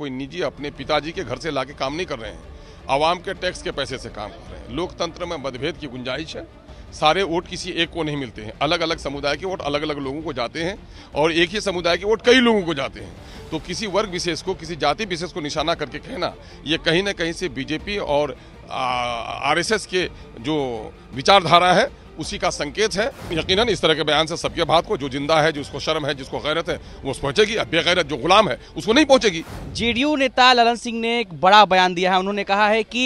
कोई निजी अपने पिताजी के घर से ला के काम नहीं कर रहे हैं आवाम के टैक्स के पैसे से काम कर रहे हैं लोकतंत्र में मतभेद की गुंजाइश है सारे वोट किसी एक को नहीं मिलते हैं अलग अलग समुदाय के वोट अलग अलग लोगों को जाते हैं और एक ही समुदाय के वोट कई लोगों को जाते हैं तो किसी वर्ग विशेष को किसी जाति विशेष को निशाना करके कहना ये कहीं ना कहीं से बीजेपी और आरएसएस के जो विचारधारा है उसी का संकेत है यकीनन इस तरह के बयान से सबके बात को जो जिंदा है जिसको शर्म है जिसको गैरत है वो पहुंचेगी अब बेगैरत जो गुलाम है उसको नहीं पहुंचेगी जेडीयू नेता ललन सिंह ने एक बड़ा बयान दिया है उन्होंने कहा है कि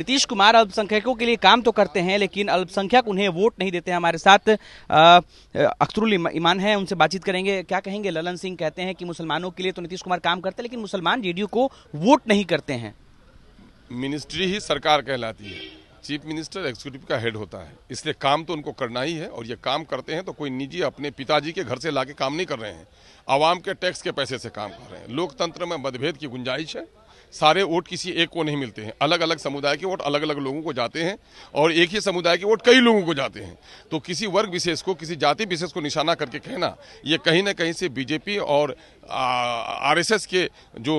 नीतीश कुमार अल्पसंख्यकों के लिए काम तो करते हैं लेकिन अल्पसंख्यक उन्हें वोट नहीं देते हमारे साथ अख्तरुल ईमान है उनसे बातचीत करेंगे क्या कहेंगे ललन सिंह कहते हैं कि मुसलमानों के लिए तो नीतीश कुमार काम करते हैं लेकिन मुसलमान जेडीयू को वोट नहीं करते हैं मिनिस्ट्री ही सरकार कहलाती है चीफ मिनिस्टर एग्जीक्यूटिव का हेड होता है इसलिए काम तो उनको करना ही है और ये काम करते हैं तो कोई निजी अपने पिताजी के घर से ला काम नहीं कर रहे हैं आवाम के टैक्स के पैसे से काम कर रहे हैं लोकतंत्र में मतभेद की गुंजाइश है सारे वोट किसी एक को नहीं मिलते हैं अलग अलग समुदाय के वोट अलग अलग लोगों को जाते हैं और एक ही समुदाय के वोट कई लोगों को जाते हैं तो किसी वर्ग विशेष को किसी जाति विशेष को निशाना करके कहना ये कहीं ना कहीं से बीजेपी और आरएसएस के जो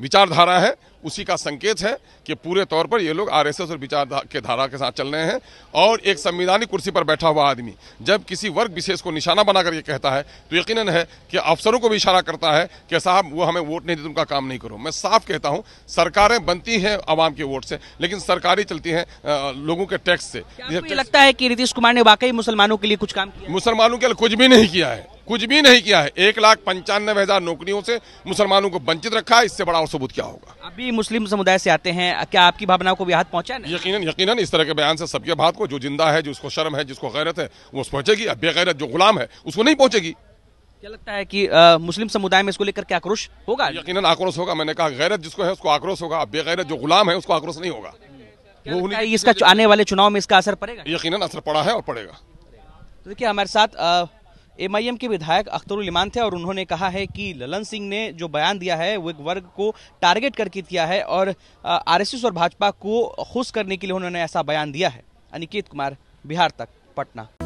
विचारधारा है उसी का संकेत है कि पूरे तौर पर ये लोग आरएसएस और विचार के धारा के साथ चल रहे हैं और एक संविधानिक कुर्सी पर बैठा हुआ आदमी जब किसी वर्ग विशेष को निशाना बनाकर ये कहता है तो यकीनन है कि अफसरों को भी इशारा करता है कि साहब वो हमें वोट नहीं देते उनका काम नहीं करो मैं साफ कहता हूँ सरकारें बनती हैं आवाम के वोट से लेकिन सरकारी चलती हैं लोगों के टैक्स से लगता है कि नीतीश कुमार ने वाकई मुसलमानों के लिए कुछ काम किया मुसलमानों के लिए कुछ भी नहीं किया है कुछ भी नहीं किया है एक लाख पंचानवे हजार नौकरियों से मुसलमानों को वंचित रखा है इससे बड़ा और सबूत क्या होगा अभी मुस्लिम समुदाय से आते हैं क्या आपकी भावनाओं को भी हाथ पहुंचा है यकीनन यकीनन इस तरह के बयान से सबके बात को जो जिंदा है जिसको शर्म है जिसको गैरत है वो पहुंचेगी अब बेगैरत जो गुलाम है उसको नहीं पहुंचेगी क्या लगता है कि आ, मुस्लिम समुदाय में इसको लेकर क्या आक्रोश होगा यकीनन आक्रोश होगा मैंने कहा गैरत जिसको है उसको आक्रोश होगा अब बेगैरत जो गुलाम है उसको आक्रोश नहीं होगा वो इसका आने वाले चुनाव में इसका असर पड़ेगा यकीनन असर पड़ा है और पड़ेगा तो देखिए हमारे साथ एमआईएम के विधायक अख्तरुल इमान थे और उन्होंने कहा है कि ललन सिंह ने जो बयान दिया है वो एक वर्ग को टारगेट करके दिया है और आरएसएस और भाजपा को खुश करने के लिए उन्होंने ऐसा बयान दिया है अनिकेत कुमार बिहार तक पटना